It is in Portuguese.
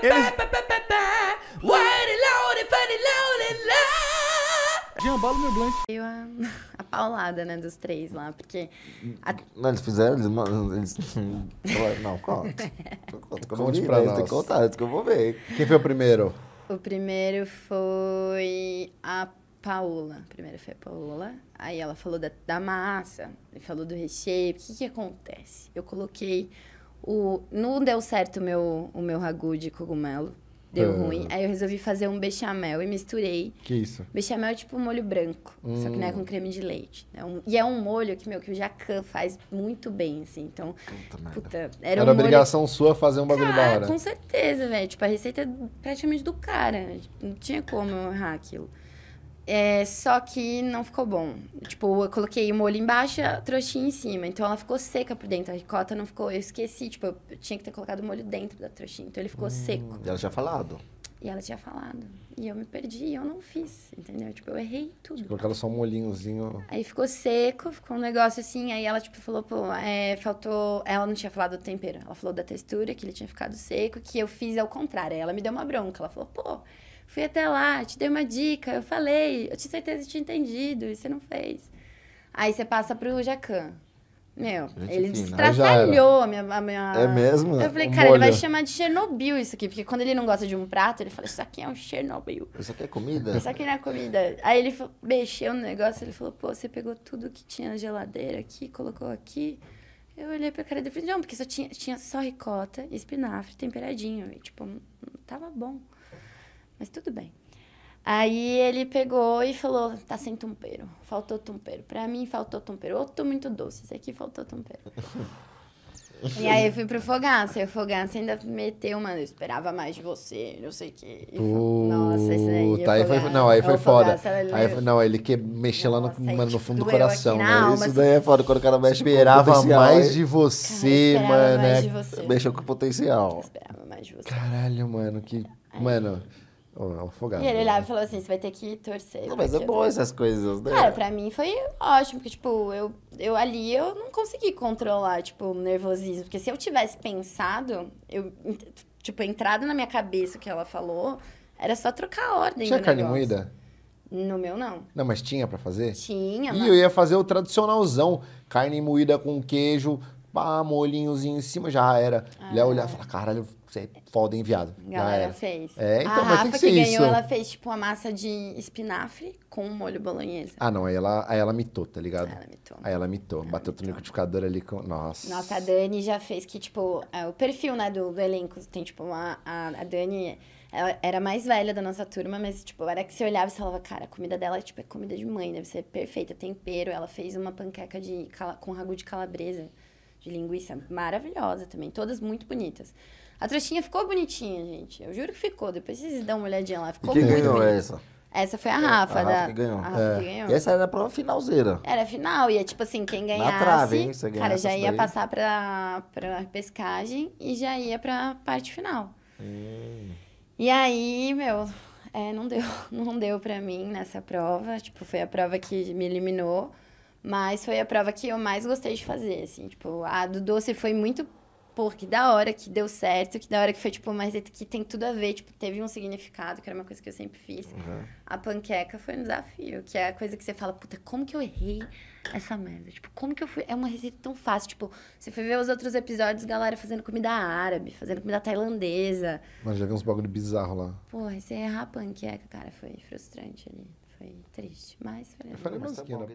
Eles... Jean Balo meu Blanc. Eu a, a paulada, né, dos três lá, porque. A... Não, eles fizeram, eles. eles não, conta. Conta né? que eu não vi, pra nós. Tem que contar, é que eu vou ver. Quem foi o primeiro? O primeiro foi a Paola. Primeiro foi a Paola. Aí ela falou da, da massa, falou do recheio. O que, que acontece? Eu coloquei o, não deu certo o meu, o meu ragu de cogumelo. Deu ruim. Aí eu resolvi fazer um bechamel e misturei. Que isso? Bechamel é tipo um molho branco, hum. só que não é hum. com creme de leite. É um, e é um molho que, meu, que o Jacan faz muito bem, assim. Então, puta, puta era, era um molho... obrigação sua fazer um bagulho cara, da ah, hora. com certeza, velho. Tipo, a receita é praticamente do cara. Tipo, não tinha como errar aquilo. É, só que não ficou bom. Tipo, eu coloquei o molho embaixo e a trouxinha em cima. Então ela ficou seca por dentro. A ricota não ficou. Eu esqueci, tipo, eu tinha que ter colocado o molho dentro da trouxinha. Então ele ficou hum, seco. Ela já falado. E ela tinha falado. E eu me perdi e eu não fiz, entendeu? Tipo, eu errei tudo. Você tipo, ela só um molhinhozinho. Aí ficou seco, ficou um negócio assim. Aí ela, tipo, falou, pô, é, faltou. Ela não tinha falado do tempero. Ela falou da textura, que ele tinha ficado seco, que eu fiz ao contrário. Aí ela me deu uma bronca. Ela falou, pô, fui até lá, te dei uma dica, eu falei, eu tinha certeza que tinha entendido e você não fez. Aí você passa pro Jacan. Meu, gente ele fina. a minha, a minha. É mesmo? Eu falei, cara, ele vai chamar de Chernobyl isso aqui, porque quando ele não gosta de um prato, ele fala, isso aqui é um Chernobyl. Isso aqui é comida? Isso aqui não é comida. Aí ele falou, mexeu no negócio, ele falou, pô, você pegou tudo que tinha na geladeira aqui, colocou aqui. Eu olhei pra cara dele e falei, não, porque só tinha, tinha só ricota, espinafre, temperadinho. E, tipo, hum, hum, tava bom. Mas tudo bem. Aí ele pegou e falou: tá sem tumpeiro, faltou tumpeiro. Pra mim faltou tumpeiro. Outro muito doce, esse aqui faltou tumpeiro. e aí eu fui pro Fogaça, e o Fogaça ainda meteu, mano, eu esperava mais de você, não sei o quê. Nossa, isso daí. Tá, aí foi, não, aí foi foda. aí, não, ele que mexeu lá no, mano, no fundo do coração, né? Alma, isso assim. daí é foda, quando o cara mexe Esperava mais de você, mano. É mexeu com o potencial. Eu esperava mais de você. Caralho, mano, que. Aí. Mano. Um afogado. E ele né? olhava né? e falou assim: você vai ter que torcer. Não, mas é bom essas coisas, né? Cara, pra mim foi ótimo, porque, tipo, eu, eu ali eu não consegui controlar, tipo, o nervosismo. Porque se eu tivesse pensado, eu, tipo, entrado na minha cabeça o que ela falou, era só trocar a ordem. Tinha carne negócio. moída? No meu, não. Não, mas tinha para fazer? Tinha. E mas... eu ia fazer o tradicionalzão. Carne moída com queijo, pá, molhinhozinho em cima, já era. Ah. Ele ia olhar e falar, caralho, você é foda, enviado. Galera, fez. É, então, a Rafa que que ganhou, isso. ela fez, tipo, uma massa de espinafre com molho bolonhesa. Ah, não, aí ela, aí ela mitou, tá ligado? Ela mitou. Aí ela mitou, ela bateu mitou. no liquidificador ali com... Nossa. Nossa, a Dani já fez que, tipo, é, o perfil, né, do, do elenco, tem, tipo, uma, a, a Dani ela era mais velha da nossa turma, mas, tipo, era que você olhava e falava, cara, a comida dela, tipo, é comida de mãe, deve ser perfeita, tempero. Ela fez uma panqueca de, com ragu de calabresa de linguiça maravilhosa também, todas muito bonitas. A trouxinha ficou bonitinha, gente. Eu juro que ficou. Depois vocês dão uma olhadinha lá. Ficou e quem muito ganhou essa? Essa foi a Rafa. É, a Rafa da... que ganhou. Rafa é. que ganhou. E essa era a prova finalzeira. Era final. E é tipo assim, quem ganhasse... Na trave, hein? Você cara, já ia daí. passar pra, pra pescagem e já ia pra parte final. Hum. E aí, meu... É, não deu, não deu pra mim nessa prova. Tipo, foi a prova que me eliminou. Mas foi a prova que eu mais gostei de fazer, assim. Tipo, a do doce foi muito... Pô, que da hora que deu certo, que da hora que foi, tipo, uma receita que tem tudo a ver, tipo, teve um significado, que era uma coisa que eu sempre fiz. Uhum. A panqueca foi um desafio, que é a coisa que você fala, puta, como que eu errei essa merda? Tipo, como que eu fui... É uma receita tão fácil, tipo, você foi ver os outros episódios, galera fazendo comida árabe, fazendo comida tailandesa. Mas já vi uns bagulho bizarro lá. Porra, você errar a panqueca, cara, foi frustrante ali, foi triste, mas... Foi... Eu falei, né, mas, tá bom,